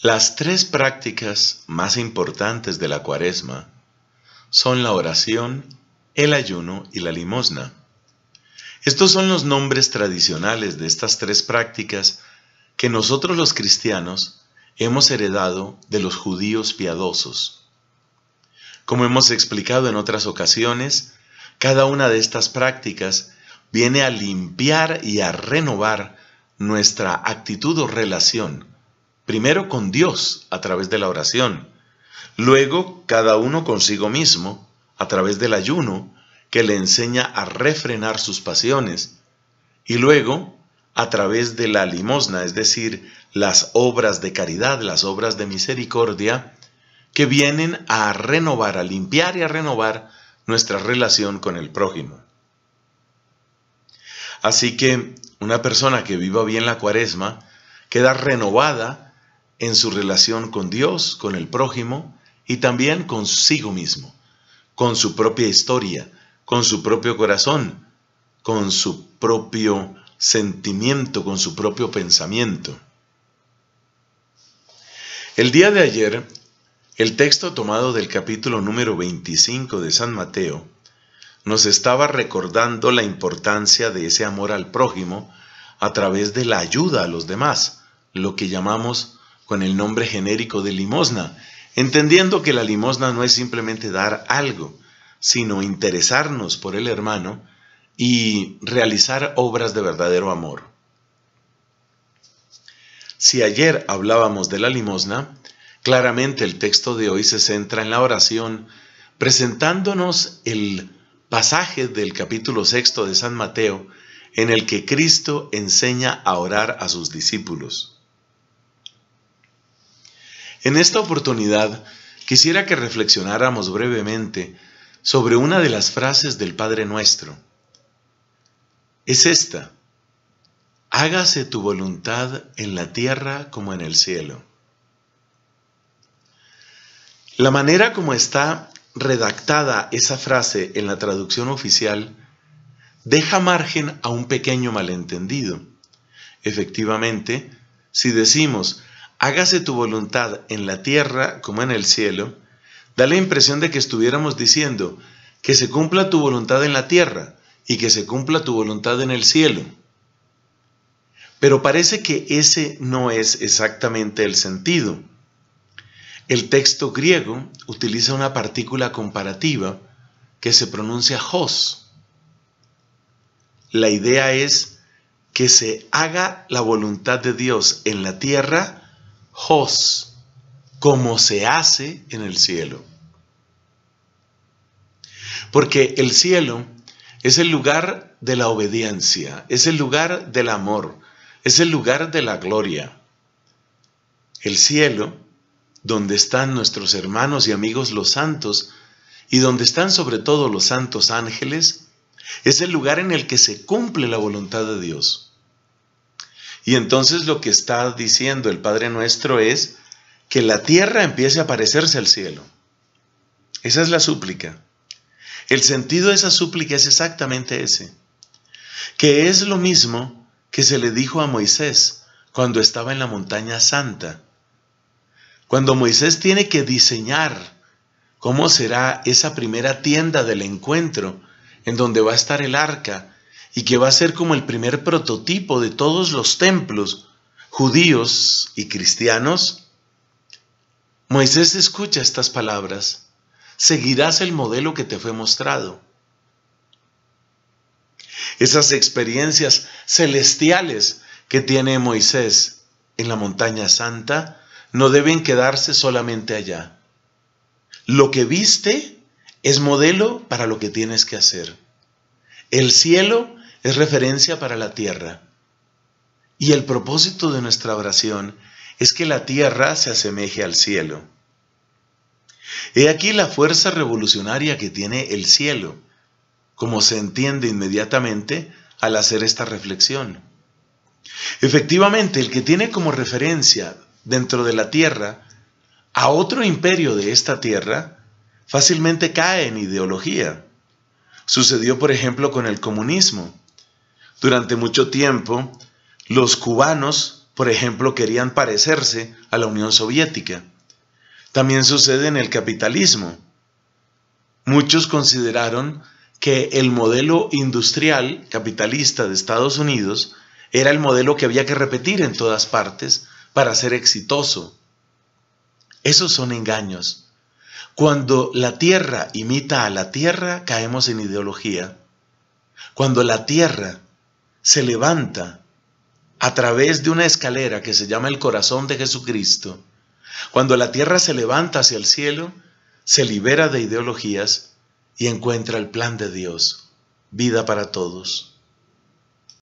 Las tres prácticas más importantes de la cuaresma son la oración, el ayuno y la limosna. Estos son los nombres tradicionales de estas tres prácticas que nosotros los cristianos hemos heredado de los judíos piadosos. Como hemos explicado en otras ocasiones, cada una de estas prácticas viene a limpiar y a renovar nuestra actitud o relación primero con Dios a través de la oración, luego cada uno consigo mismo a través del ayuno que le enseña a refrenar sus pasiones, y luego a través de la limosna, es decir, las obras de caridad, las obras de misericordia, que vienen a renovar, a limpiar y a renovar nuestra relación con el prójimo. Así que una persona que viva bien la cuaresma queda renovada en su relación con Dios, con el prójimo y también consigo mismo, con su propia historia, con su propio corazón, con su propio sentimiento, con su propio pensamiento. El día de ayer, el texto tomado del capítulo número 25 de San Mateo nos estaba recordando la importancia de ese amor al prójimo a través de la ayuda a los demás, lo que llamamos con el nombre genérico de limosna, entendiendo que la limosna no es simplemente dar algo, sino interesarnos por el hermano y realizar obras de verdadero amor. Si ayer hablábamos de la limosna, claramente el texto de hoy se centra en la oración, presentándonos el pasaje del capítulo sexto de San Mateo en el que Cristo enseña a orar a sus discípulos. En esta oportunidad quisiera que reflexionáramos brevemente sobre una de las frases del Padre Nuestro. Es esta, hágase tu voluntad en la tierra como en el cielo. La manera como está redactada esa frase en la traducción oficial deja margen a un pequeño malentendido. Efectivamente, si decimos hágase tu voluntad en la tierra como en el cielo, da la impresión de que estuviéramos diciendo, que se cumpla tu voluntad en la tierra y que se cumpla tu voluntad en el cielo. Pero parece que ese no es exactamente el sentido. El texto griego utiliza una partícula comparativa que se pronuncia hos. La idea es que se haga la voluntad de Dios en la tierra Jos, como se hace en el cielo. Porque el cielo es el lugar de la obediencia, es el lugar del amor, es el lugar de la gloria. El cielo, donde están nuestros hermanos y amigos los santos, y donde están sobre todo los santos ángeles, es el lugar en el que se cumple la voluntad de Dios. Y entonces lo que está diciendo el Padre Nuestro es que la tierra empiece a parecerse al cielo. Esa es la súplica. El sentido de esa súplica es exactamente ese, que es lo mismo que se le dijo a Moisés cuando estaba en la montaña santa. Cuando Moisés tiene que diseñar cómo será esa primera tienda del encuentro en donde va a estar el arca y que va a ser como el primer prototipo de todos los templos judíos y cristianos, Moisés escucha estas palabras, seguirás el modelo que te fue mostrado. Esas experiencias celestiales que tiene Moisés en la montaña santa no deben quedarse solamente allá. Lo que viste es modelo para lo que tienes que hacer. El cielo es referencia para la tierra. Y el propósito de nuestra oración es que la tierra se asemeje al cielo. He aquí la fuerza revolucionaria que tiene el cielo, como se entiende inmediatamente al hacer esta reflexión. Efectivamente, el que tiene como referencia dentro de la tierra a otro imperio de esta tierra, fácilmente cae en ideología. Sucedió, por ejemplo, con el comunismo. Durante mucho tiempo, los cubanos, por ejemplo, querían parecerse a la Unión Soviética. También sucede en el capitalismo. Muchos consideraron que el modelo industrial capitalista de Estados Unidos era el modelo que había que repetir en todas partes para ser exitoso. Esos son engaños. Cuando la tierra imita a la tierra, caemos en ideología. Cuando la tierra se levanta a través de una escalera que se llama el corazón de Jesucristo, cuando la tierra se levanta hacia el cielo, se libera de ideologías y encuentra el plan de Dios, vida para todos.